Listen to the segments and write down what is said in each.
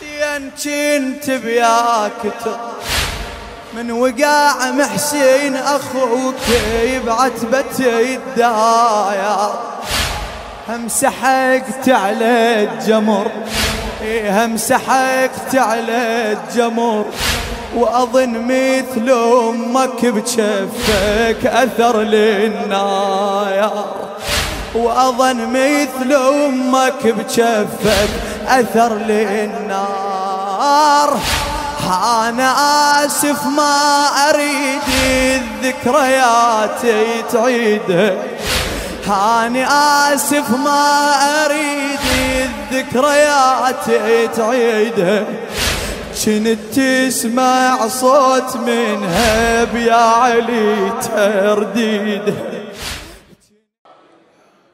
حسين كنت بياك من وقاع محسين اخوك بعتبتي الدايا هم سحقت على الجمر إيه، هم سحقت على الجمر واظن مثل امك بجفك اثر للنايا واظن مثل امك بجفك اثر للنايا الدار أنا آسف ما أريد الذكريات تعيد أنا آسف ما أريد الذكريات تعيد كنت تسمع صوت منها يا علي ترديده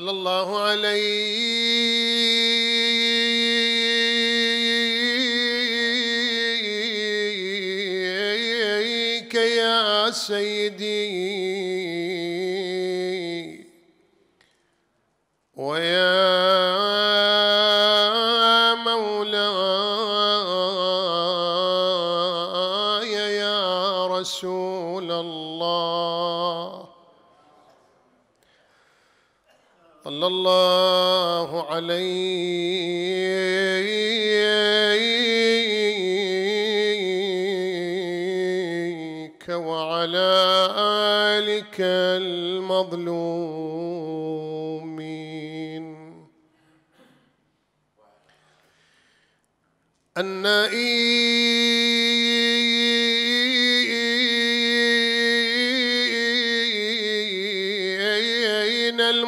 صلى الله عليك يا سيدي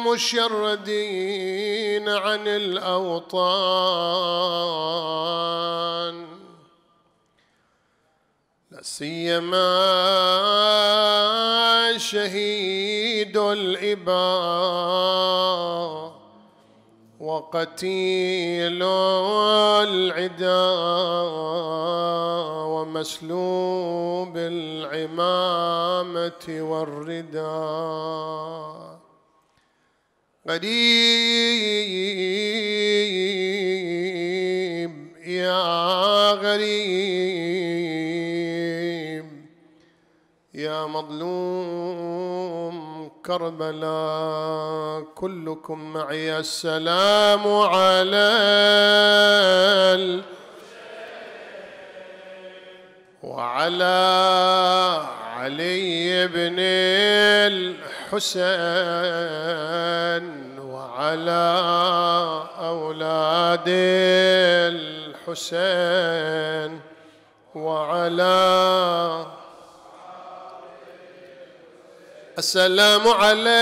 المشردين عن الأوطان لا سيما شهيد الإباء وقتيل العدا ومسلوب العمامة والرداء غريب يا غريب يا مظلوم كربلاء كلكم معي السلام على وعلى علي بن الحسين وعلى أولاد الحسين وعلى السلام على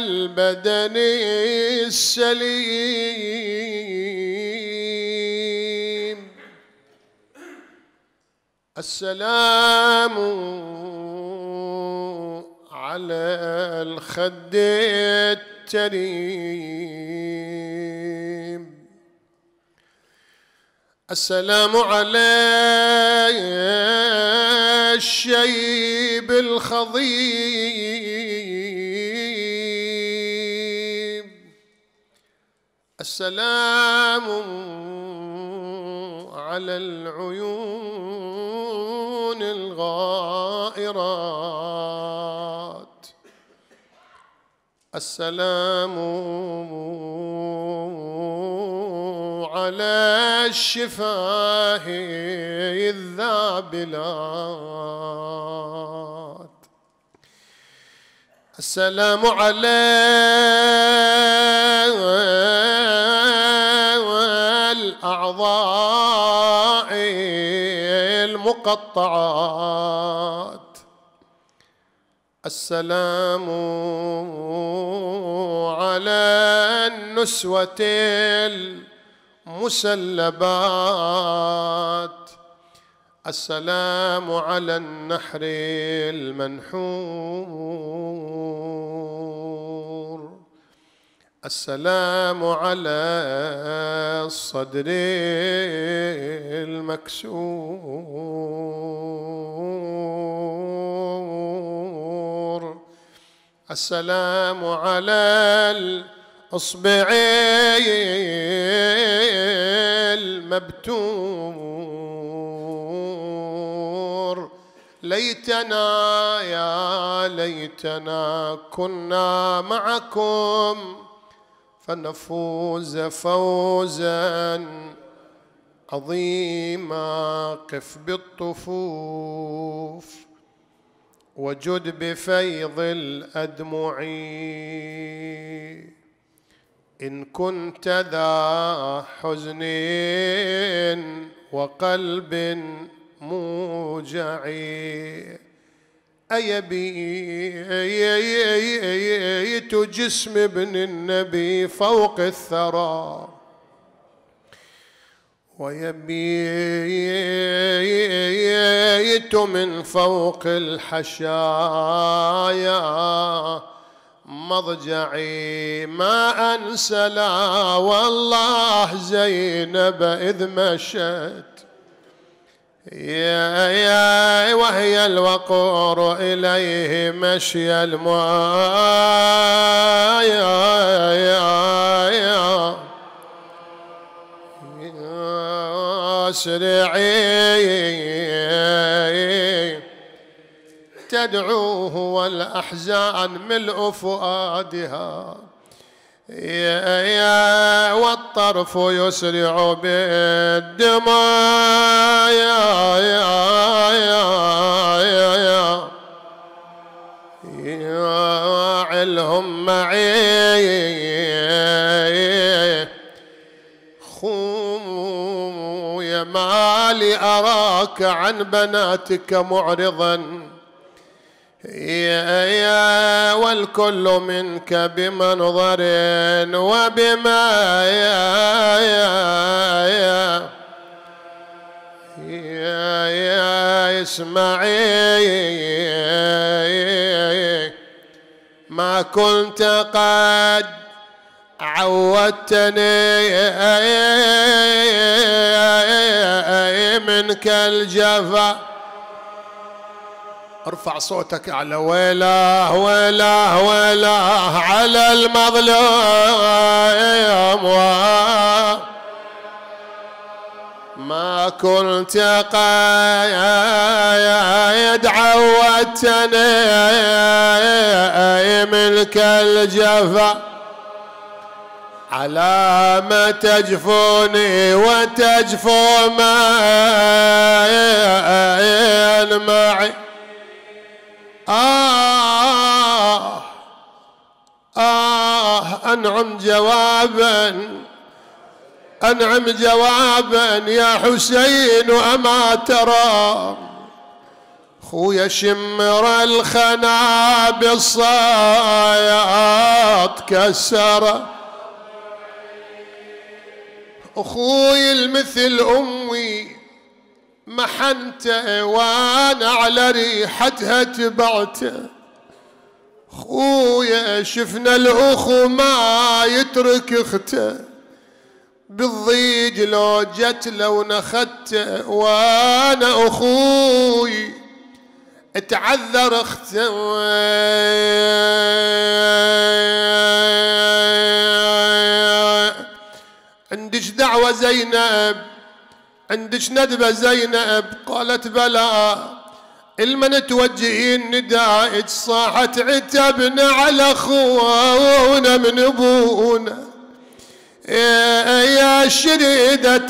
البدن السليم السلام على الخد التريم السلام على الشيب الخضيب السلام على العيون السلام على الشفاه الذابلات السلام على الأعضاء المقطعات السلام على النسوة المسلبات السلام على النحر المنحور السلام على الصدر المكسور السلام على الأصبعي المبتور ليتنا يا ليتنا كنا معكم فنفوز فوزا عظيما قف بالطفوف وجد بفيض الأدمع إن كنت ذا حزن وقلب موجع أيبيت جسم ابن النبي فوق الثرى ويبيت من فوق الحشايا مضجعي ما أنسى لا والله زينب إذ مشت يا يا وهي الوقور إليه مشي المعايا مسرعي تدعوه والأحزان ملء فؤادها والطرف يسرع بالدماء يا يا يا يا يا يا علهم معي أراك عن بناتك معرضا يا والكل منك بمنظر وبما يا يا يا يا, يا اسمعي ما كنت قد عودتني منك الجفا ارفع صوتك على ويلاه ويلاه ويلاه على المظلوم ما كنت قايد عودتني منك الجفا على ما تجفوني وتجفو معي معي آه آه أنعم جوابا أنعم جوابا يا حسين أما ترى خويا شمر الخنا بالصايات كسره أخوي المثل أمي محنته وانا على ريحتها تبعته خويا شفنا الاخو ما يترك اخته بالضيج لو جت لو نخت وانا اخوي اتعذر اخته عندك دعوة زينب عندك ندبة زينب قالت بلى المن توجهين ندائج صاحت عتبنا على اخونا من ابونا يا شريدة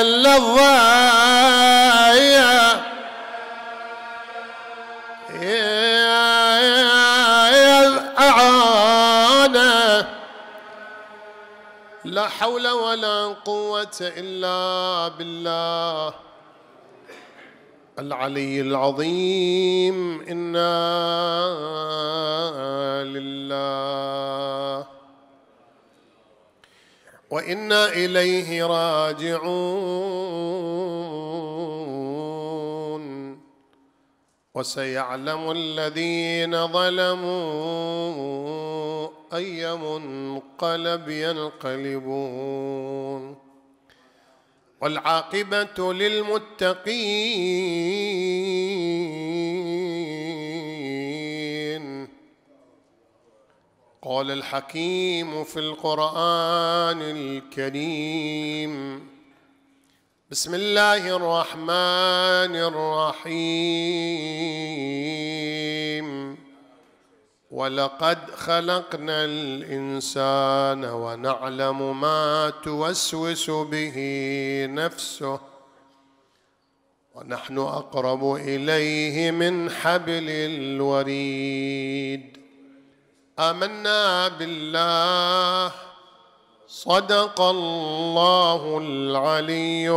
اللظايا يا, يا لا حول ولا قوة إلا بالله العلي العظيم إنا لله وإنا إليه راجعون وسيعلم الذين ظلموا أي منقلب ينقلبون والعاقبة للمتقين قال الحكيم في القرآن الكريم بسم الله الرحمن الرحيم ولقد خلقنا الانسان ونعلم ما توسوس به نفسه ونحن اقرب اليه من حبل الوريد امنا بالله صدق الله العلي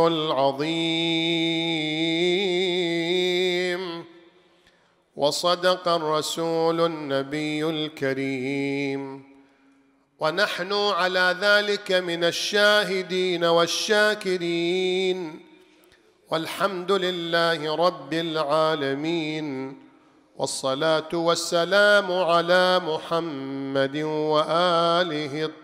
العظيم وصدق الرسول النبي الكريم ونحن على ذلك من الشاهدين والشاكرين والحمد لله رب العالمين والصلاه والسلام على محمد واله الطيبين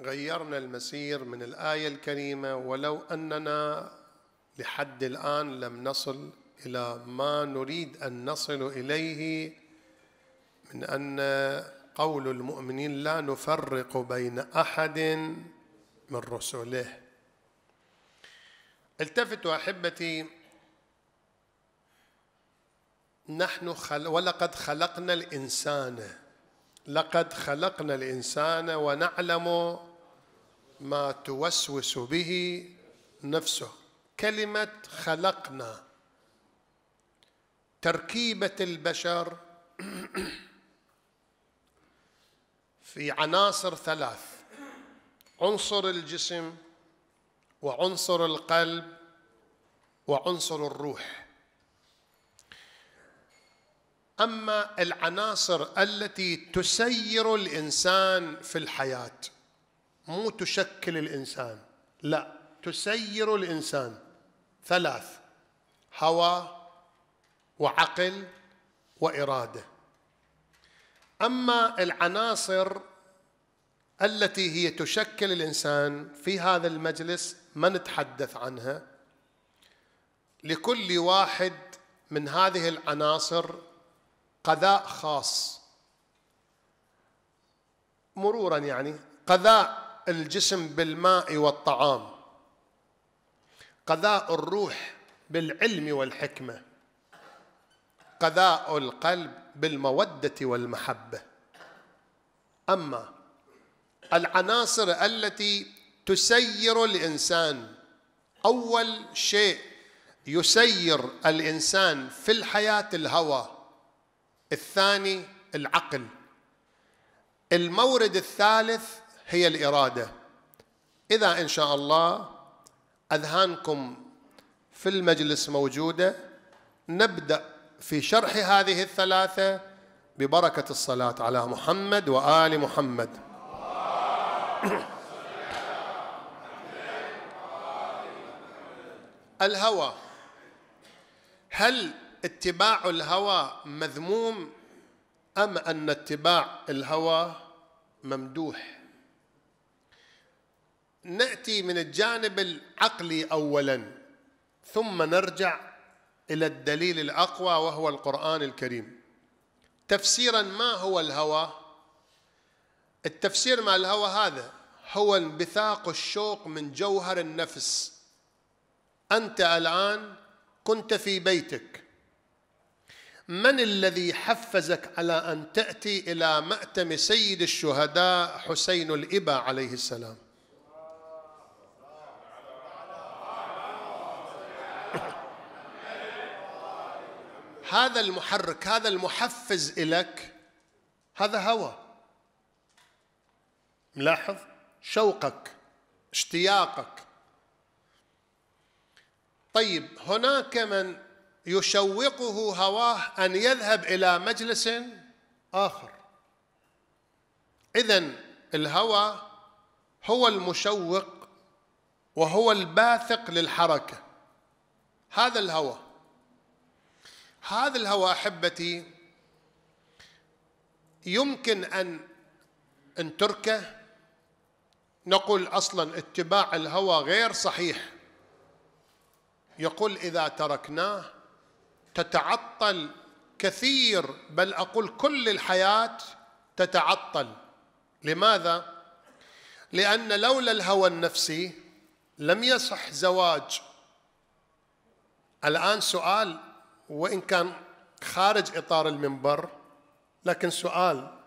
غيرنا المسير من الآية الكريمة ولو أننا لحد الآن لم نصل إلى ما نريد أن نصل إليه من أن قول المؤمنين لا نفرق بين أحد من رسله التفتوا أحبتي نحن خل... ولقد خلقنا الإنسان لقد خلقنا الانسان ونعلم ما توسوس به نفسه كلمه خلقنا تركيبه البشر في عناصر ثلاث عنصر الجسم وعنصر القلب وعنصر الروح اما العناصر التي تسير الانسان في الحياه مو تشكل الانسان لا تسير الانسان ثلاث هوى وعقل واراده اما العناصر التي هي تشكل الانسان في هذا المجلس ما نتحدث عنها لكل واحد من هذه العناصر قذاء خاص مرورا يعني قذاء الجسم بالماء والطعام قذاء الروح بالعلم والحكمه قذاء القلب بالموده والمحبه اما العناصر التي تسير الانسان اول شيء يسير الانسان في الحياه الهوى الثاني العقل المورد الثالث هي الاراده اذا ان شاء الله اذهانكم في المجلس موجوده نبدا في شرح هذه الثلاثه ببركه الصلاه على محمد وال محمد الهوى هل اتباع الهوى مذموم ام ان اتباع الهوى ممدوح ناتي من الجانب العقلي اولا ثم نرجع الى الدليل الاقوى وهو القران الكريم تفسيرا ما هو الهوى التفسير مع الهوى هذا هو انبثاق الشوق من جوهر النفس انت الان كنت في بيتك من الذي حفزك على أن تأتي إلى مأتم سيد الشهداء حسين الإبا عليه السلام هذا المحرك هذا المحفز لك هذا هوى ملاحظ شوقك اشتياقك طيب هناك من يشوقه هواه ان يذهب الى مجلس اخر اذا الهوى هو المشوق وهو الباثق للحركه هذا الهوى هذا الهوى احبتي يمكن ان ان تركه نقول اصلا اتباع الهوى غير صحيح يقول اذا تركناه تتعطل كثير بل اقول كل الحياه تتعطل لماذا لان لولا الهوى النفسي لم يصح زواج الان سؤال وان كان خارج اطار المنبر لكن سؤال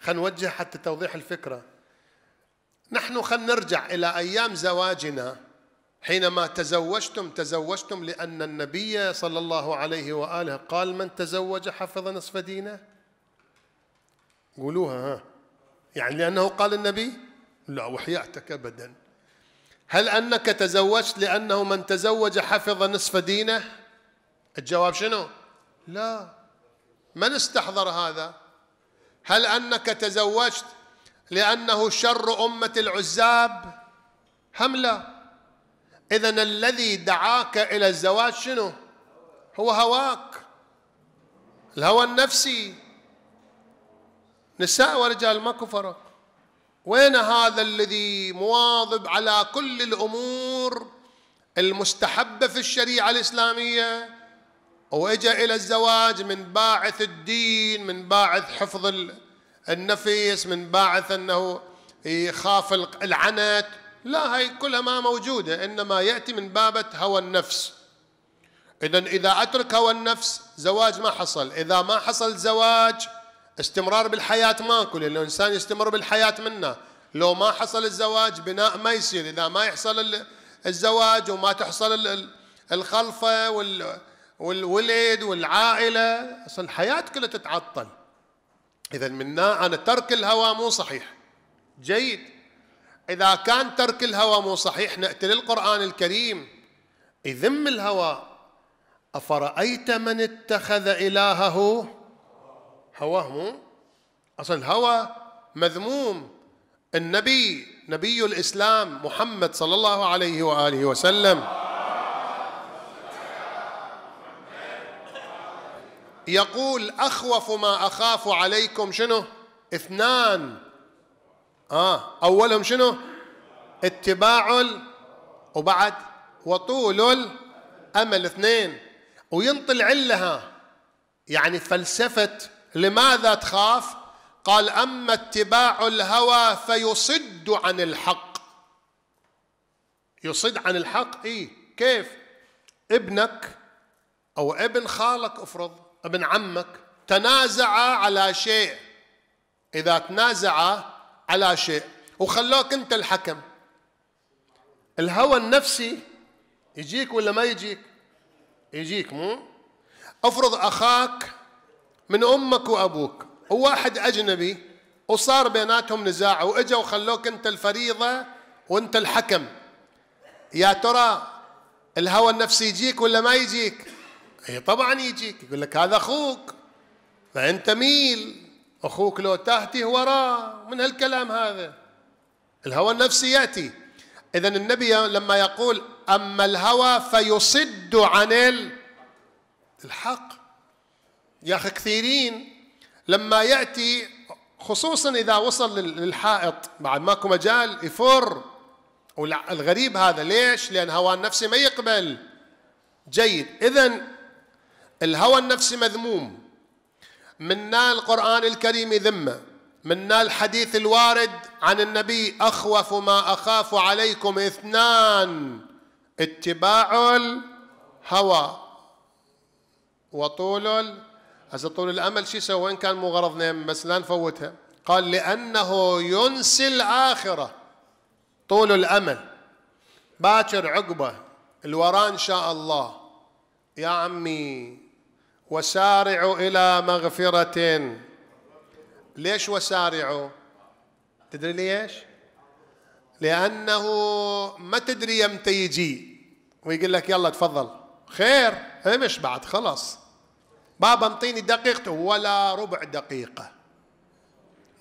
خلينا نوجه حتى توضيح الفكره نحن خلينا نرجع الى ايام زواجنا حينما تزوجتم تزوجتم لأن النبي صلى الله عليه وآله قال من تزوج حفظ نصف دينه قولوها ها يعني لأنه قال النبي لا وحياتك أبدا هل أنك تزوجت لأنه من تزوج حفظ نصف دينه الجواب شنو لا من استحضر هذا هل أنك تزوجت لأنه شر أمة العزاب هم لا إذا الذي دعاك إلى الزواج شنو؟ هو هواك الهوى النفسي نساء ورجال ماكو فرق وين هذا الذي مواظب على كل الأمور المستحبة في الشريعة الإسلامية وإجا إلى الزواج من باعث الدين من باعث حفظ النفس من باعث أنه يخاف العنت لا هاي كلها ما موجودة إنما يأتي من بابة هوى النفس إذا إذا أترك هوى النفس زواج ما حصل إذا ما حصل زواج استمرار بالحياة ماكو لأن الإنسان يستمر بالحياة منا لو ما حصل الزواج بناء ما يصير إذا ما يحصل الزواج وما تحصل الخلفة والولد والعائلة أصلا الحياة كلها تتعطل إذا منا أنا ترك الهوى مو صحيح جيد إذا كان ترك الهوى مو صحيح نأتي للقرآن الكريم يذم الهوى أفرأيت من اتخذ إلهه هواه مو أصلا الهوى مذموم النبي نبي الإسلام محمد صلى الله عليه وآله وسلم يقول أخوف ما أخاف عليكم شنو اثنان آه أولهم شنو اتباع وبعد وطول الأمل اثنين وينطل علها يعني فلسفة لماذا تخاف قال أما اتباع الهوى فيصد عن الحق يصد عن الحق إيه كيف ابنك أو ابن خالك افرض ابن عمك تنازع على شيء إذا تنازع على شيء وخلاك انت الحكم الهوى النفسي يجيك ولا ما يجيك يجيك مو افرض اخاك من امك وابوك وواحد اجنبي وصار بيناتهم نزاع واجا وخلوك انت الفريضه وانت الحكم يا ترى الهوى النفسي يجيك ولا ما يجيك؟ اي طبعا يجيك يقول لك هذا اخوك فانت ميل أخوك لو تاتي وراه من هالكلام هذا الهوى النفسي يأتي إذا النبي لما يقول أما الهوى فيصد عن الحق يا أخي كثيرين لما يأتي خصوصا إذا وصل للحائط بعد ماكو مجال يفر والغريب هذا ليش؟ لأن هوى النفسي ما يقبل جيد إذا الهوى النفسي مذموم منا القرآن الكريم ذمة منا الحديث الوارد عن النبي أخوف ما أخاف عليكم اثنان اتباع الهوى وطول هسه طول الأمل شو يسوي وإن كان مو غرضنا نعم بس لا نفوتها قال لأنه ينسي الآخرة طول الأمل باكر عقبه الوراء إن شاء الله يا عمي وسارعوا إلى مغفرة ليش وسارعوا تدري ليش لأنه ما تدري يمتى يجي ويقول لك يلا تفضل خير امش إيه بعد خلاص بابا انطيني دقيقته ولا ربع دقيقة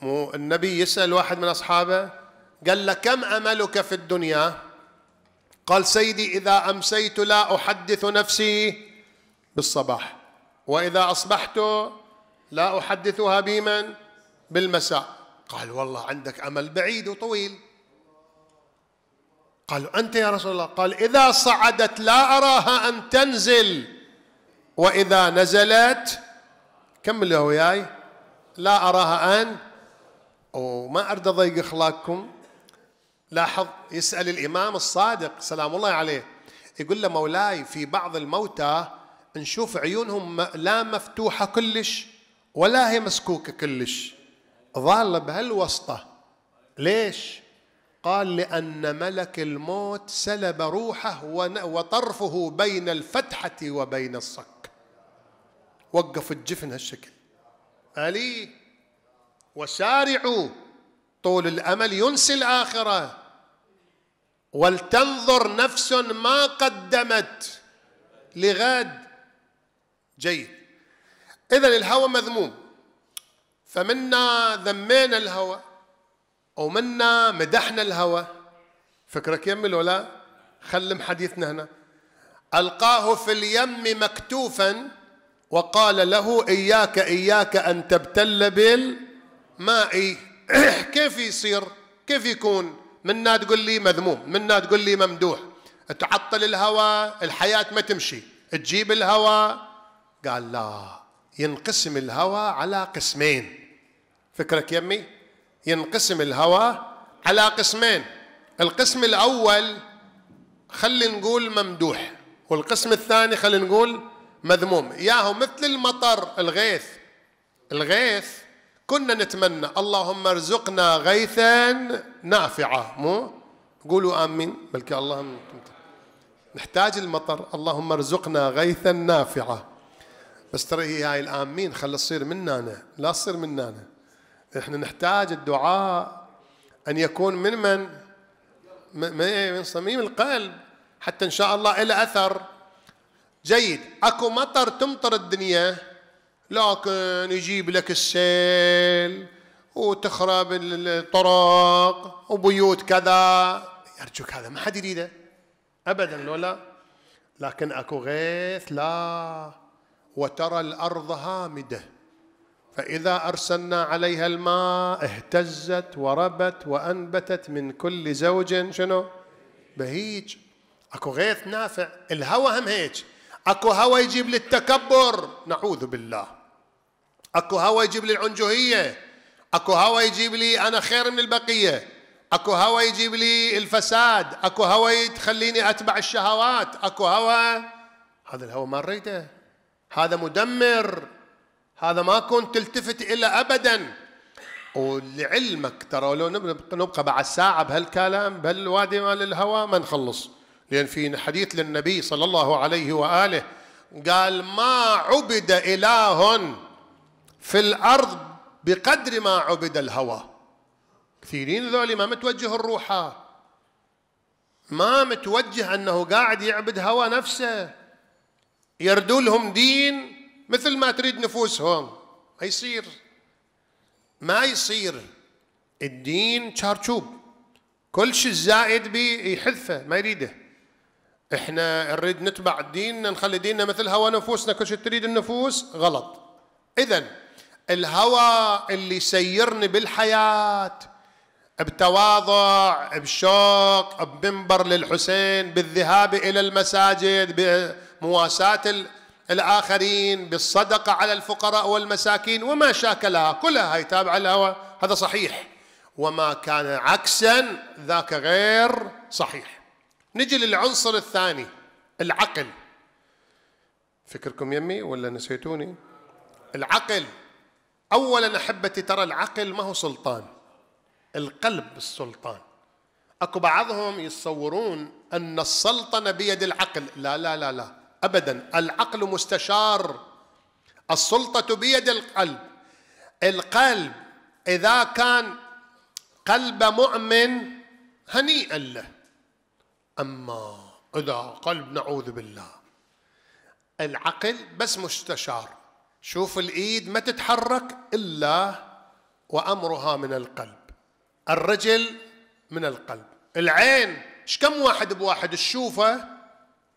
مو النبي يسأل واحد من أصحابه قال له كم أملك في الدنيا قال سيدي إذا أمسيت لا أحدث نفسي بالصباح وإذا أصبحت لا أحدثها بمن بالمساء قال والله عندك أمل بعيد وطويل قالوا أنت يا رسول الله قال إذا صعدت لا أراها أن تنزل وإذا نزلت كمل وياي لا أراها أن وما أرد أضيق إخلاقكم لاحظ يسأل الإمام الصادق سلام الله عليه يقول له مولاي في بعض الموتى نشوف عيونهم لا مفتوحة كلش ولا هي مسكوكة كلش ظل بهالوسطة ليش قال لأن ملك الموت سلب روحه وطرفه بين الفتحة وبين الصك وقف الجفن هالشكل ألي وسارعوا طول الأمل ينسي الآخرة ولتنظر نفس ما قدمت لغد جيد إذا الهوى مذموم فمنا ذمينا الهوى أو منا مدحنا الهوى فكرة كمل ولا خلم حديثنا هنا ألقاه في اليم مكتوفا وقال له إياك إياك أن تبتل بالماء كيف يصير كيف يكون منا تقول لي مذموم منا تقول لي ممدوح تعطل الهوى الحياة ما تمشي تجيب الهوى قال لا ينقسم الهوى على قسمين فكرك يمي ينقسم الهوى على قسمين القسم الأول خلينا نقول ممدوح والقسم الثاني خلينا نقول مذموم ياهو مثل المطر الغيث الغيث كنا نتمنى اللهم ارزقنا غيثا نافعا مو قولوا آمين بلكي اللهم نحتاج المطر اللهم ارزقنا غيثا نافعا بس ترى هي هاي الآمين خلى تصير مننا لا تصير مننا احنا نحتاج الدعاء أن يكون من من إيه، من صميم القلب حتى إن شاء الله إلى أثر جيد أكو مطر تمطر الدنيا لكن يجيب لك السيل وتخرب الطرق وبيوت كذا يرجوك هذا ما حد يريده أبدا لولا لكن أكو غيث لا وترى الارض هامده فاذا ارسلنا عليها الماء اهتزت وربت وانبتت من كل زوج شنو بهيج اكو غيث نافع الهوى هم هيج اكو هوى يجيب للتكبر نعوذ بالله اكو هوى يجيب للعنجهيه اكو هوى يجيب لي انا خير من البقيه اكو هوى يجيب لي الفساد اكو هوى تخليني اتبع الشهوات اكو هوى هذا الهوى ما نريده هذا مدمر هذا ما كنت تلتفت إلى أبدا ولعلمك ترى لو نبقى بعد ساعة بهالكلام بهالوادي مال الهوى ما نخلص لأن في حديث للنبي صلى الله عليه وآله قال ما عبد إله في الأرض بقدر ما عبد الهوى كثيرين ذولي ما متوجه الروحة ما متوجه أنه قاعد يعبد هوى نفسه يردوا لهم دين مثل ما تريد نفوسهم ما يصير ما يصير الدين شارشوب كل شيء الزائد بيه يحذفه ما يريده احنا نريد نتبع ديننا نخلي ديننا مثل هوى نفوسنا كل شيء تريد النفوس غلط اذا الهوى اللي يسيرني بالحياه بتواضع بشوق بمنبر للحسين بالذهاب الى المساجد مواساة الآخرين بالصدقة على الفقراء والمساكين وما شاكلها كلها هي تابعة الهوى هذا صحيح وما كان عكسا ذاك غير صحيح نجي للعنصر الثاني العقل فكركم يمي ولا نسيتوني العقل اولا احبتي ترى العقل ما هو سلطان القلب السلطان اكو بعضهم يتصورون ان السلطنه بيد العقل لا لا لا لا ابدا العقل مستشار السلطه بيد القلب القلب اذا كان قلب مؤمن هنيئا له اما اذا قلب نعوذ بالله العقل بس مستشار شوف الايد ما تتحرك الا وامرها من القلب الرجل من القلب العين ايش كم واحد بواحد تشوفه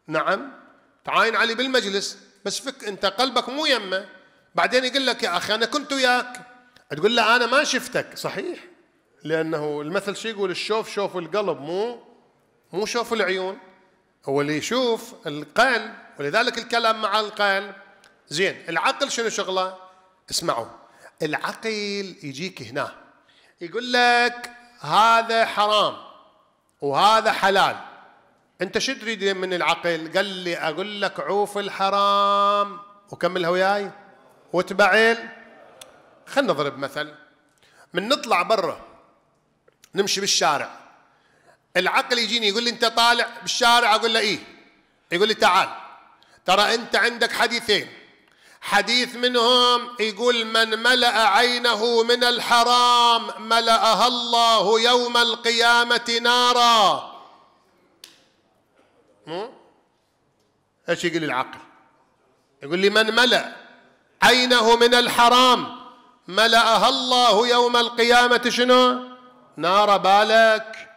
نعم تعاين علي بالمجلس بس فك انت قلبك مو يمه بعدين يقول لك يا اخي انا كنت وياك تقول له انا ما شفتك صحيح لانه المثل شو يقول الشوف شوف القلب مو مو شوف العيون هو اللي يشوف القلب ولذلك الكلام مع القلب زين العقل شنو شغله اسمعوا العقل يجيك هنا يقول لك هذا حرام وهذا حلال انت شو تريد من العقل قال لي اقول لك عوف الحرام وكملها وياي وتبعيل خلنا نضرب مثل من نطلع برا نمشي بالشارع العقل يجيني يقول لي انت طالع بالشارع اقول له ايه يقول لي تعال ترى انت عندك حديثين حديث منهم يقول من ملأ عينه من الحرام ملأها الله يوم القيامة نارا مو ايش يقول العقل يقول لي من ملأ عينه من الحرام ملأها الله يوم القيامة شنو نار بالك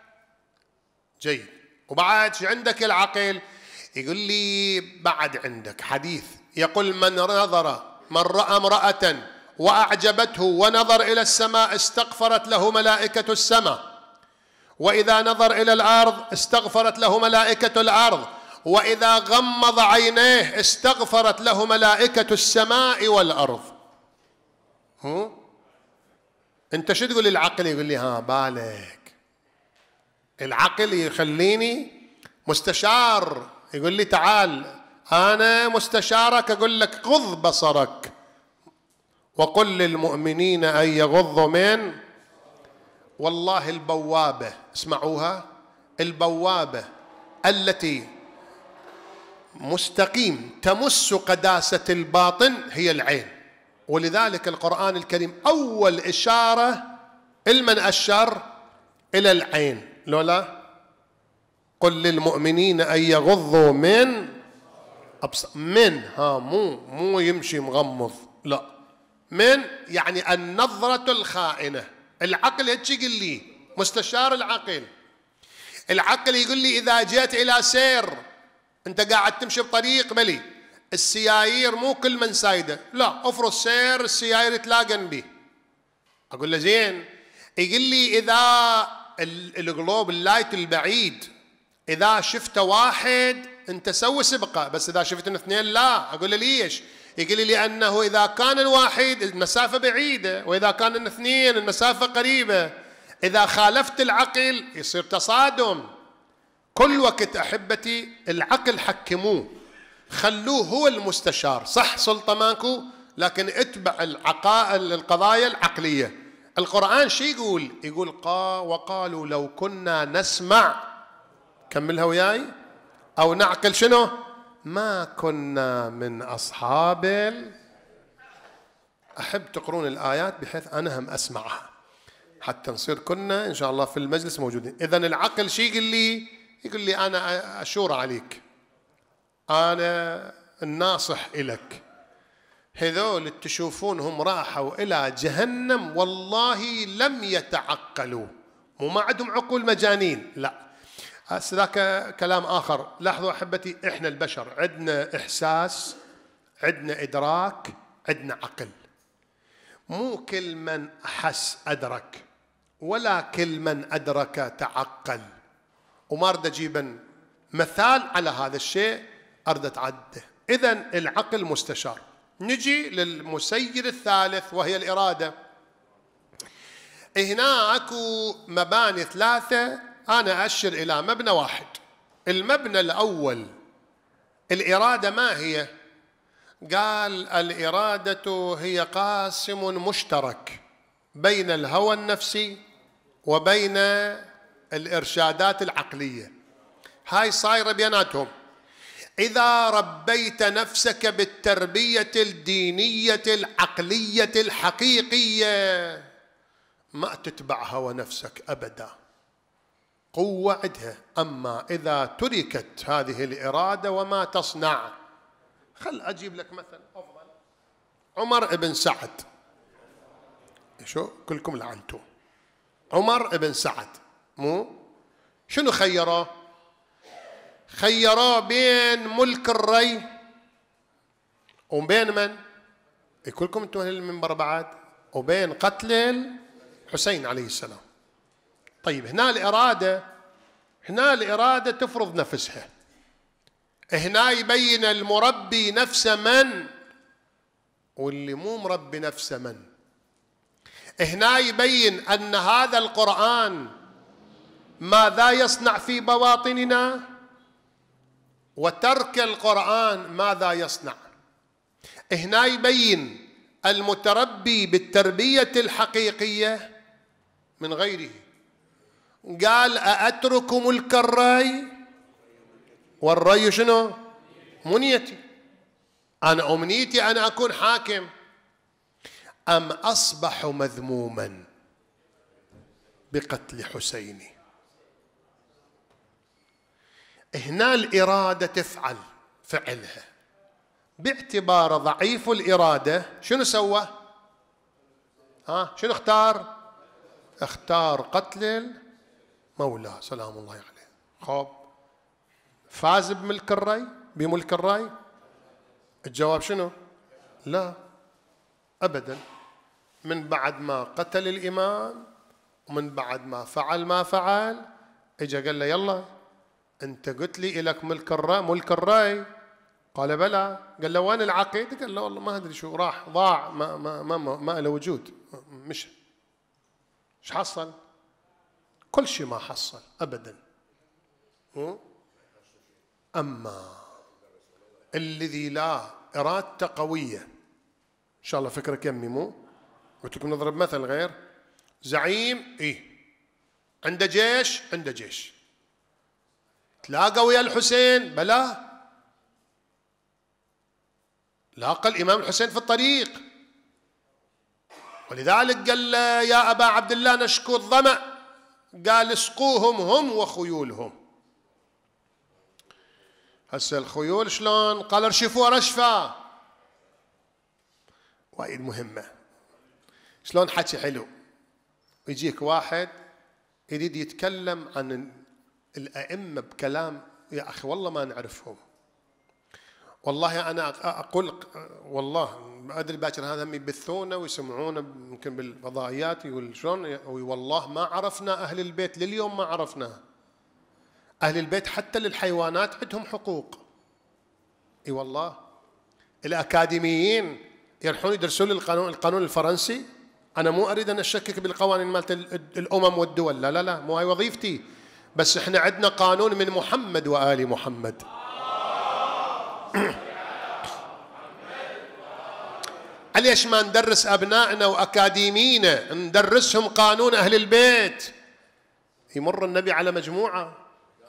جيد وبعد شو عندك العقل يقول لي بعد عندك حديث يقول من نظر من رأى امرأة وأعجبته ونظر إلى السماء استغفرت له ملائكة السماء واذا نظر الى الارض استغفرت له ملائكه الارض واذا غمض عينيه استغفرت له ملائكه السماء والارض هو؟ انت شو تقول العقل يقول لي ها بالك العقل يخليني مستشار يقول لي تعال انا مستشارك اقول لك غض بصرك وقل للمؤمنين ان يغضوا من والله البوابه اسمعوها البوابه التي مستقيم تمس قداسه الباطن هي العين ولذلك القران الكريم اول اشاره لمن أشر الى العين لولا قل للمؤمنين ان يغضوا من من ها مو مو يمشي مغمض لا من يعني النظره الخائنه العقل هيك يقول لي مستشار العقل العقل يقول لي إذا جيت إلى سير أنت قاعد تمشي بطريق ملي السيايير مو كل من سايده لا افرض سير السيايير يتلاقن به اقول له زين يقول لي اذا الجلوب اللايت البعيد اذا شفت واحد انت سوي سبقه بس اذا شفت اثنين لا اقول له ليش يقول لي أنه إذا كان الواحد المسافة بعيدة وإذا كان الاثنين المسافة قريبة إذا خالفت العقل يصير تصادم كل وقت أحبتي العقل حكموه خلوه هو المستشار صح سلطة ماكو لكن اتبع العقائل القضايا العقلية القرآن شو يقول يقول قا وقالوا لو كنا نسمع كملها وياي أو نعقل شنو ما كنا من أصحاب ال... أحب تقرون الآيات بحيث أنا هم أسمعها حتى نصير كنا إن شاء الله في المجلس موجودين إذا العقل شي يقول لي يقول لي أنا أشور عليك أنا الناصح إلك هذول تشوفونهم راحوا إلى جهنم والله لم يتعقلوا مو ما عندهم عقول مجانين لا هسه ذاك كلام آخر لاحظوا أحبتي إحنا البشر عندنا إحساس عندنا إدراك عندنا عقل مو كل من أحس أدرك ولا كل من أدرك تعقل وما أرد أجيب مثال على هذا الشيء أرد أتعده إذا العقل مستشار نجي للمسير الثالث وهي الإرادة هنا أكو مباني ثلاثة أنا أشر إلى مبنى واحد المبنى الأول الإرادة ما هي؟ قال الإرادة هي قاسم مشترك بين الهوى النفسي وبين الإرشادات العقلية هاي صايرة بيناتهم إذا ربيت نفسك بالتربية الدينية العقلية الحقيقية ما تتبع هوى نفسك أبداً قوة عندها أما إذا تركت هذه الإرادة وما تصنع خل أجيب لك مثل أفضل عمر بن سعد شو كلكم لعنتوه عمر بن سعد مو شنو خيروه خيروه بين ملك الري وبين من إيه، كلكم انتم من المنبر بعد وبين قتل الحسين عليه السلام طيب هنا الإرادة هنا الإرادة تفرض نفسها هنا يبين المربي نفس من واللي مو مربي نفس من هنا يبين أن هذا القرآن ماذا يصنع في بواطننا وترك القرآن ماذا يصنع هنا يبين المتربي بالتربية الحقيقية من غيره قال أأترك ملك الري والري شنو منيتي أنا أمنيتي أن أكون حاكم أم أصبح مذموما بقتل حسيني هنا الإرادة تفعل فعلها باعتبار ضعيف الإرادة شنو سوى ها شنو اختار اختار قتل مولاه سلام الله عليه خب فاز بملك الرأي بملك الرأي الجواب شنو لا أبدا من بعد ما قتل الإمام ومن بعد ما فعل ما فعل إجا قال له يلا أنت قلت لي إلك ملك الرأي ملك الرأي قال بلى قال له وين العقيد قال له والله ما أدري شو راح ضاع ما ما ما, ما, ما له وجود مش ايش حصل؟ كل شيء ما حصل أبدا أما الذي لا إرادته قوية إن شاء الله فكرك يمي مو قلت لكم نضرب مثل غير زعيم إيه عنده جيش عنده جيش تلاقى ويا الحسين بلاه لاقى الإمام الحسين في الطريق ولذلك قال يا أبا عبد الله نشكو الظمأ قال اسقوهم هم وخيولهم هسه الخيول شلون قال ارشفوا رشفا وايد مهمة شلون حكي حلو يجيك واحد يريد يتكلم عن الأئمة بكلام يا أخي والله ما نعرفهم والله انا اقول والله ادري باكر هذا هم يبثونا ويسمعونا يمكن بالفضائيات شلون والله ما عرفنا اهل البيت لليوم ما عرفنا اهل البيت حتى للحيوانات عندهم حقوق اي والله الاكاديميين يروحون يدرسون القانون القانون الفرنسي انا مو اريد ان اشكك بالقوانين مالت الامم والدول لا لا لا مو هاي وظيفتي بس احنا عندنا قانون من محمد وال محمد ليش ما ندرس أبنائنا وأكاديمينا ندرسهم قانون أهل البيت يمر النبي على مجموعة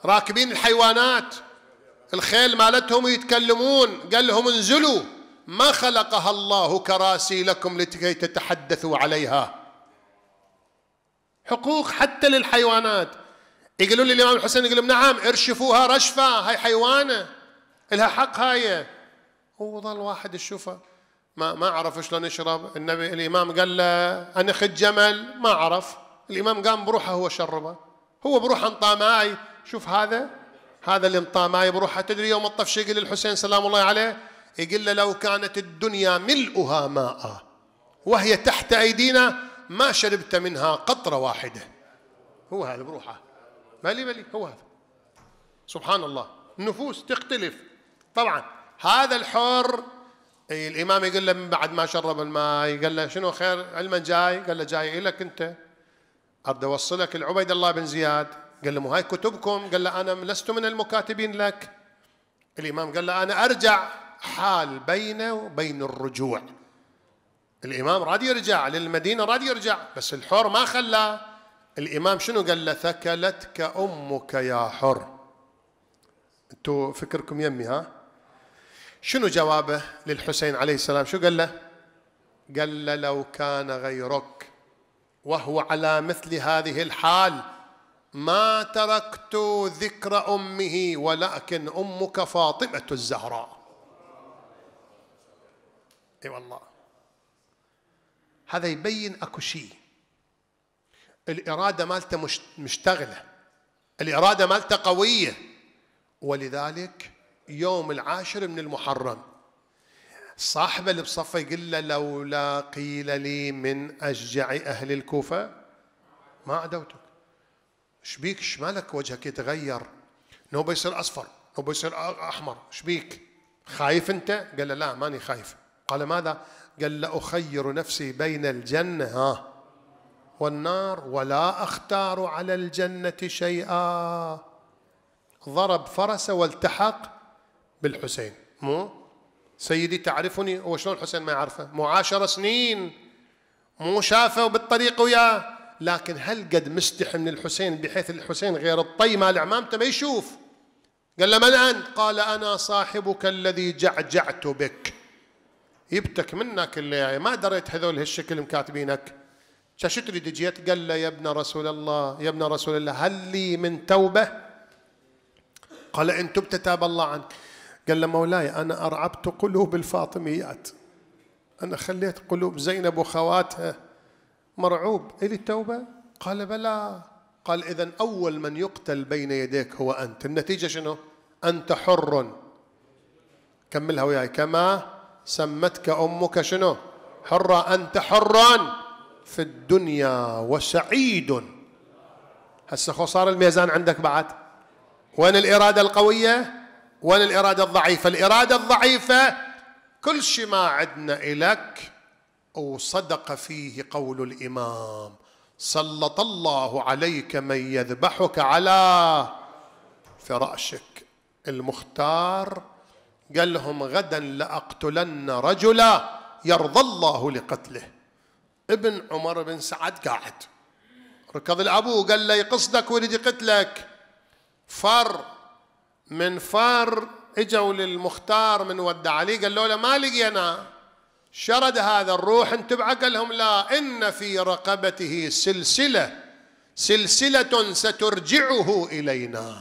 راكبين الحيوانات الخيل مالتهم يتكلمون قال لهم انزلوا ما خلقها الله كراسي لكم لكي تتحدثوا عليها حقوق حتى للحيوانات يقولون لي الإمام الحسين يقول نعم ارشفوها رشفة هاي حيوانة لها حق هاي هو ظل واحد يشوفه ما ما عرف شلون يشرب النبي الامام قال له انا خد جمل ما عرف الامام قام بروحه هو شربه هو بروحه ماي شوف هذا هذا اللي ماي بروحه تدري يوم الطفش يقول للحسين سلام الله عليه يقول له لو كانت الدنيا ملؤها ماء وهي تحت ايدينا ما شربت منها قطره واحده هو هذا بروحه بلي بلي هو هذا سبحان الله النفوس تختلف طبعا هذا الحر الامام يقول له من بعد ما شرب الماء قال له شنو خير علما جاي قال له جاي لك انت ارد اوصلك لعبيد الله بن زياد قال له مو هاي كتبكم قال له انا لست من المكاتبين لك الامام قال له انا ارجع حال بينه وبين الرجوع الامام راد يرجع للمدينه راد يرجع بس الحر ما خلاه الامام شنو قال له ثكلتك امك يا حر انتوا فكركم يمي ها شنو جوابه للحسين عليه السلام شو قال له قال له لو كان غيرك وهو على مثل هذه الحال ما تركت ذكر امه ولكن امك فاطمه الزهراء اي والله هذا يبين اكو شيء الاراده مالته مشتغله الاراده مالته قويه ولذلك يوم العاشر من المحرم صاحبه اللي بصفه يقول له لولا قيل لي من اشجع اهل الكوفه ما عدوتك شبيك شمالك وجهك يتغير نوبه يصير اصفر نوبه يصير احمر شبيك خايف انت قال له لا ماني خايف قال ماذا قال لا اخير نفسي بين الجنه ها والنار ولا اختار على الجنه شيئا ضرب فرسه والتحق بالحسين مو سيدي تعرفني هو شلون الحسين ما يعرفه مو عشر سنين مو شافه بالطريق وياه لكن هل قد مستحي من الحسين بحيث الحسين غير الطي مال عمامته ما يشوف قال له من أنت قال أنا صاحبك الذي جعجعت بك يبتك منك اللي يعني ما دريت هذول هالشكل مكاتبينك شو تريد جيت قال له يا ابن رسول الله يا ابن رسول الله هل لي من توبة قال إن تبت تاب الله عنك قال له مولاي أنا أرعبت قلوب الفاطميات أنا خليت قلوب زينب وخواتها مرعوب إلي التوبة قال بلى قال إذا أول من يقتل بين يديك هو أنت النتيجة شنو أنت حر كملها وياي كما سمتك أمك شنو حرة أنت حر في الدنيا وسعيد هسه صار الميزان عندك بعد وين الإرادة القوية ولا الإرادة الضعيفة الإرادة الضعيفة كل شيء ما عدنا إلك وصدق فيه قول الإمام سلط الله عليك من يذبحك على فراشك المختار قال لهم غدا لأقتلن رجلا يرضى الله لقتله ابن عمر بن سعد قاعد ركض الأبو قال لي قصدك ويريد يقتلك فر من فار اجوا للمختار من ود علي قال له ما لقينا شرد هذا الروح انتبع قال لهم لا ان في رقبته سلسله سلسله سترجعه الينا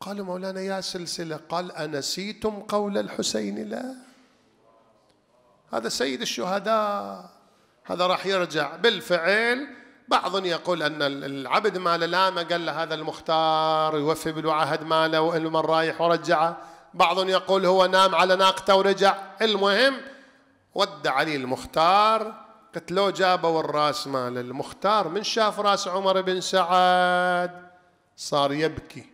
قالوا مولانا يا سلسله قال انسيتم قول الحسين لا هذا سيد الشهداء هذا راح يرجع بالفعل بعض يقول أن العبد مال لامة قال له هذا المختار يوفي بالعهد ماله وإن من رايح ورجعه بعض يقول هو نام على ناقته ورجع المهم ودع علي المختار قتلوه جابوا الراس مال المختار من شاف راس عمر بن سعد صار يبكي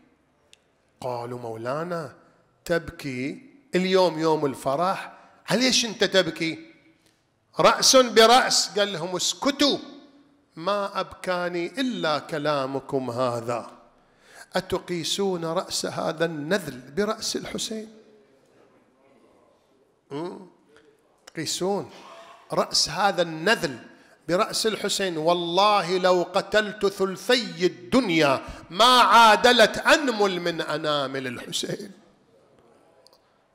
قالوا مولانا تبكي اليوم يوم الفرح عليش انت تبكي رأس برأس قال لهم اسكتوا ما أبكاني إلا كلامكم هذا أتقيسون رأس هذا النذل برأس الحسين تقيسون رأس هذا النذل برأس الحسين والله لو قتلت ثلثي الدنيا ما عادلت أنمل من أنامل الحسين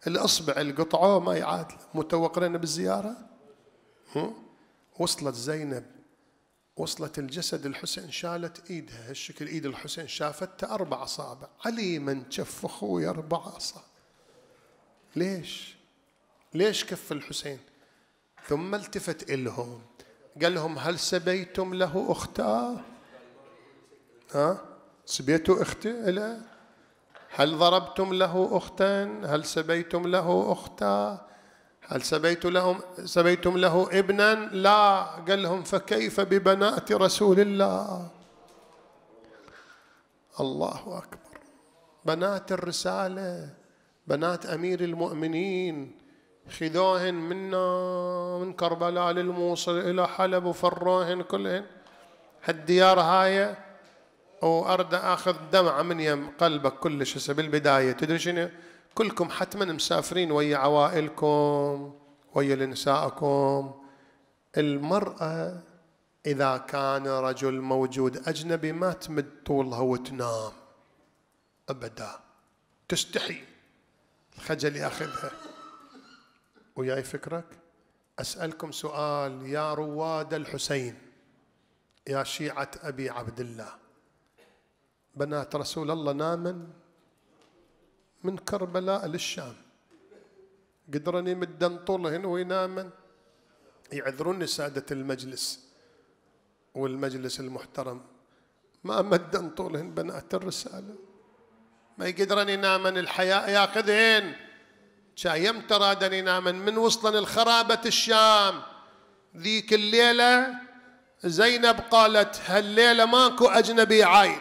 الأصبع القطعة ما يعادل متوقرين بالزيارة وصلت زينب وصلت الجسد الحسين شالت ايدها هالشكل ايد الحسين شافت اربع اصابع علي من كف اخوي اربع اصابع ليش؟ ليش كف الحسين؟ ثم التفت الهم قال لهم هل سبيتم له اختا؟ ها؟ سبيتوا اختي له؟ هل ضربتم له اختا؟ هل سبيتم له اختا؟ هل سبيت لهم سبيتم له ابنا لا قال لهم فكيف ببنات رسول الله الله أكبر بنات الرسالة بنات أمير المؤمنين خذوهن منا من كربلاء للموصل إلى حلب وفروهن كلهن هالديار هاي وأرد أخذ دمعة من يم قلبك كلش هسه بالبداية تدري شنو كلكم حتما مسافرين ويا عوائلكم ويا نسائكم المرأة إذا كان رجل موجود أجنبي ما تمد طولها وتنام أبدا تستحي الخجل ياخذها وياي فكرك أسألكم سؤال يا رواد الحسين يا شيعة أبي عبد الله بنات رسول الله نامن من كربلاء للشام قدرن يمدن طولهن هنا وينام يعذروني سادة المجلس والمجلس المحترم ما مدن طولهن بنات الرسالة ما يقدرن ينامن الحياء ياخذهن شايم ترادن ينامن من وصلن الخرابة الشام ذيك الليلة زينب قالت هالليلة ماكو أجنبي عايد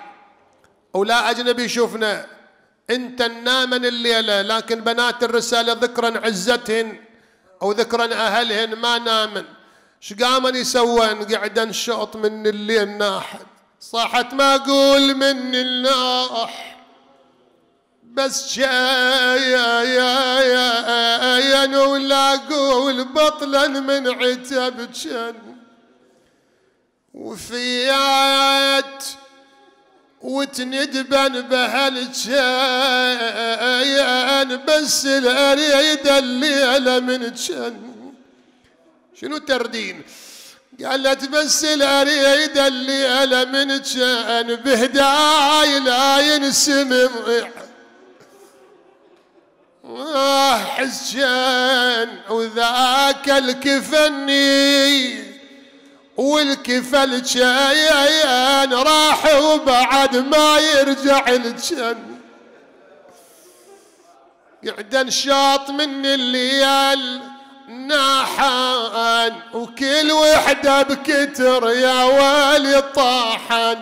ولا أجنبي يشوفنا انت النامن الليله لكن بنات الرساله ذكرا عزتهن او ذكرا اهلهن ما نامن قامن يسوون قعدن شوط من الليل ناحد صاحت ما اقول من الناح بس شاي يا يا يا ولا اقول بطلا من عتب وفيات وتندبن بهالجان بس الاريد الليله من جن شنو التردين؟ قالت بس الاريد الليله من جن بهداي لا ينسمع آه وذاك الكفني والكفل الجين راح وبعد ما يرجع الجن قعد انشاط من الليال ناحان وكل وحدة بكتر يا ويلي طاحن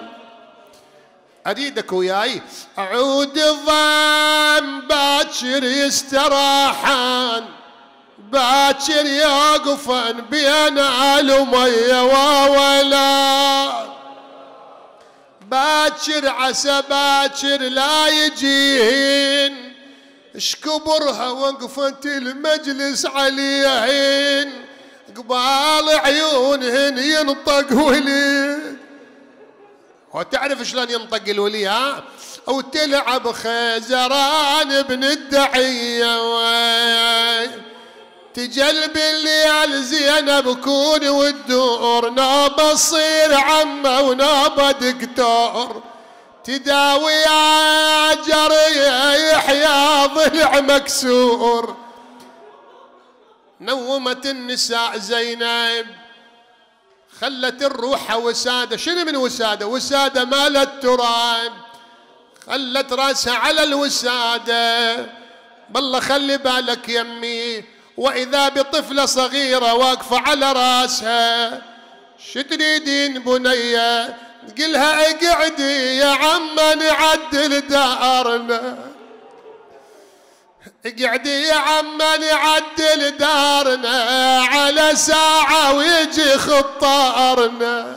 أريدك وياي أعود الظن باكر يستراحن باكر يقفن بين علمية وولا باكر عسى باكر لا يجيهن شكبرها وقفت المجلس عليهن قبال عيونهن ينطق ولي وتعرف شلون ينطق الولي ها وتلعب خزران ابن الدعيه تجلب الليال زينب كون والدور ناب صير عمه وناب دكتور تداوي يا جري يحيى ضلع مكسور نومت النساء زينب خلت الروح وسادة شنو من وسادة وسادة مال التراب خلت راسها على الوسادة بالله خلي بالك يمي وإذا بطفلة صغيرة واقفة على راسها شو تريدين بنية قلها اقعدي يا عمه نعدل دارنا اقعدي يا عمه نعدل دارنا على ساعة ويجي خطارنا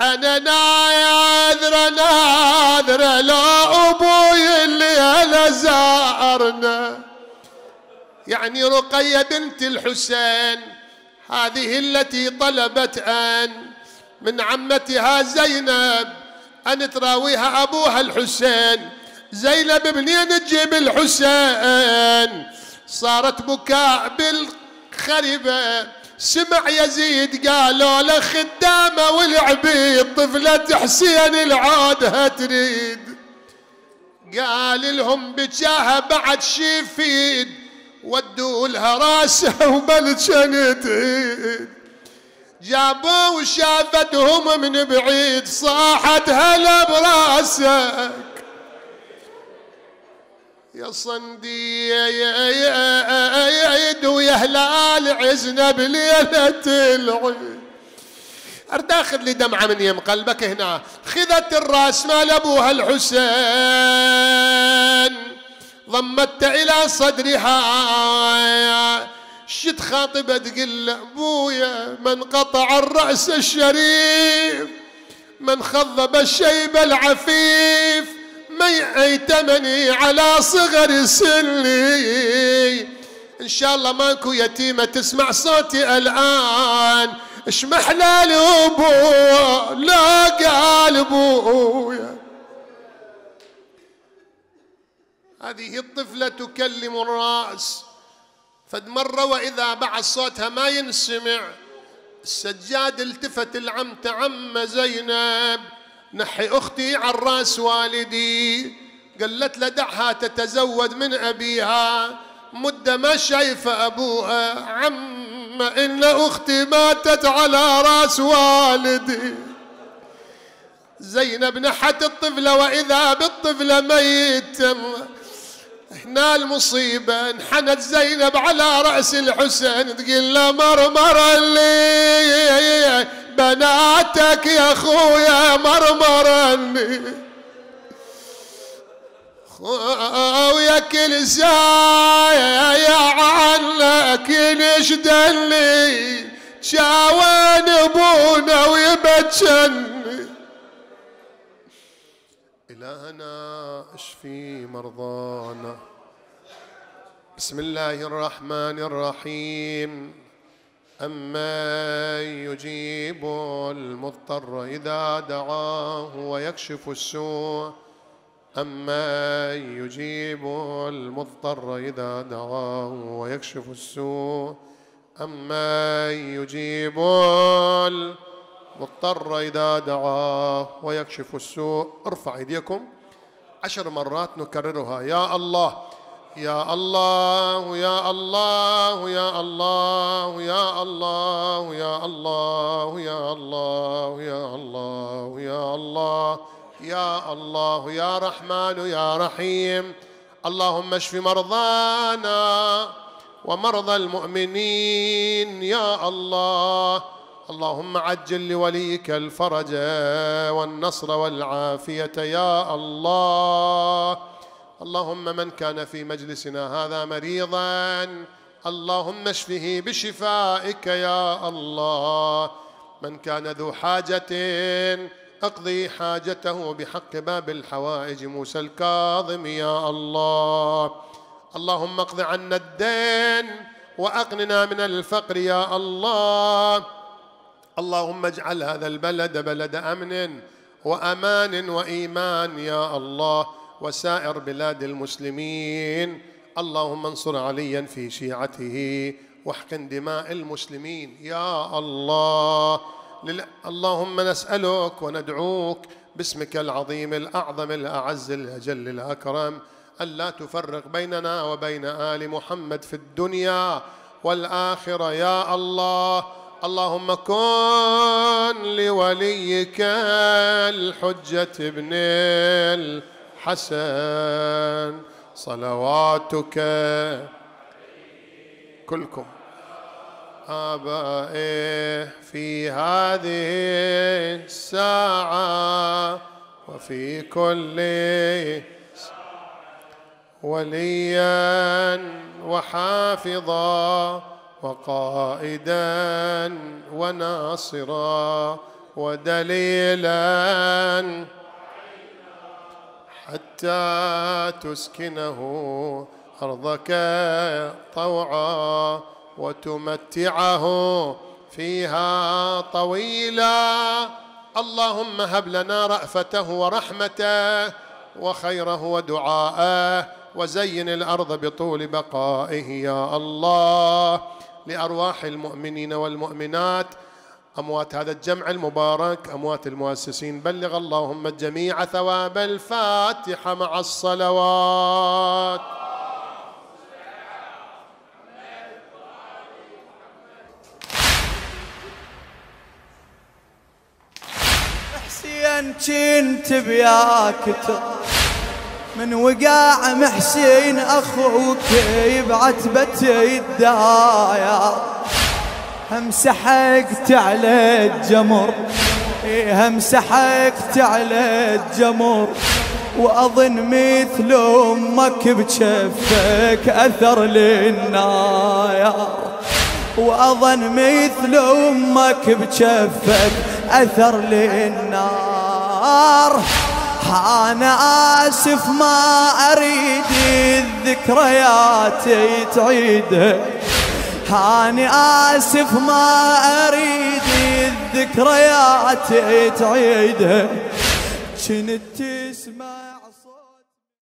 أنا ناذرة ناذرة لا أبوي اللي أنا زارنا يعني رقيه بنت الحسين هذه التي طلبت ان من عمتها زينب ان تراويها ابوها الحسين زينب منين تجيب الحسين صارت بكاء بالخربه سمع يزيد قالوا له خدامه والعبيد طفله حسين العودها تريد قال لهم بجاها بعد شي يفيد ودوا لها راسه وبلشنتين جابوه وشافتهم من بعيد صاحت هلا براسك يا صندي يا عيد ويا هلال عزنا بليلة العيد ارد اخذ لي دمعة من يم قلبك هنا خذت الراس مال ابوها الحسين ضمت إلى صدرها شت خاطبة تقل أبويا من قطع الرأس الشريف من خضب الشيب العفيف من أيتمني على صغر سني إن شاء الله ماكو يتيمة تسمع صوتي الآن اشمح لابويا لا قال ابويا هذه الطفلة تكلم الرأس فد مرة وإذا بعد صوتها ما ينسمع السجاد التفت العم تعم زينب نحي أختي على الرأس والدي قالت له دعها تتزود من أبيها مدة ما شايفة أبوها عم إن أختي ماتت على رأس والدي زينب نحت الطفلة وإذا بالطفلة ميت هنا المصيبة انحنت زينب على رأس الحسين تقول له مرمر لي بناتك يا أخويا مرمرني خويا كل يا عنك ينشدلي شاوان ابونا ويبتشن الهنا واشفي مرضانا بسم الله الرحمن الرحيم أما يجيب المضطر إذا دعاه ويكشف السوء أما يجيب المضطر إذا دعاه ويكشف السوء أما يجيب المضطر إذا دعاه ويكشف السوء ارفع ايديكم عشر مرات نكررها يا الله يا الله يا الله يا الله يا الله يا الله يا الله يا الله يا الله يا الله يا رحمن يا رحيم اللهم اشف مرضانا ومرضى المؤمنين يا الله اللهم عجل لوليك الفرج والنصر والعافيه يا الله اللهم من كان في مجلسنا هذا مريضا اللهم اشفه بشفائك يا الله من كان ذو حاجه اقضي حاجته بحق باب الحوائج موسى الكاظم يا الله اللهم اقض عنا الدين واقننا من الفقر يا الله اللهم اجعل هذا البلد بلد امن وامان وايمان يا الله وسائر بلاد المسلمين اللهم انصر عليا في شيعته واحقن دماء المسلمين يا الله لل... اللهم نسألك وندعوك باسمك العظيم الأعظم الأعز الأجل الأكرم ألا تفرق بيننا وبين آل محمد في الدنيا والآخرة يا الله اللهم كن لوليك الحجة ابن الحسن صلواتك كلكم آبائه في هذه الساعة وفي كل وليا وحافظا وقائدا وناصرا ودليلا حتى تسكنه ارضك طوعا وتمتعه فيها طويلا اللهم هب لنا رأفته ورحمته وخيره ودعاءه وزين الأرض بطول بقائه يا الله لأرواح المؤمنين والمؤمنات أموات هذا الجمع المبارك أموات المؤسسين بلغ اللهم الجميع ثواب الفاتحة مع الصلوات حسين كنت بياك من وقاع محسين اخوك بعتبة الدايا هم سحقت على الجمر إيه، هم سحقت على الجمر واظن مثل امك بجفك اثر للنايا واظن مثل امك بجفك اثر للنار انا اسف ما اريد الذكريات تعيدها أنا آسف ما أريد الذكريات تعيدها كنت تسمع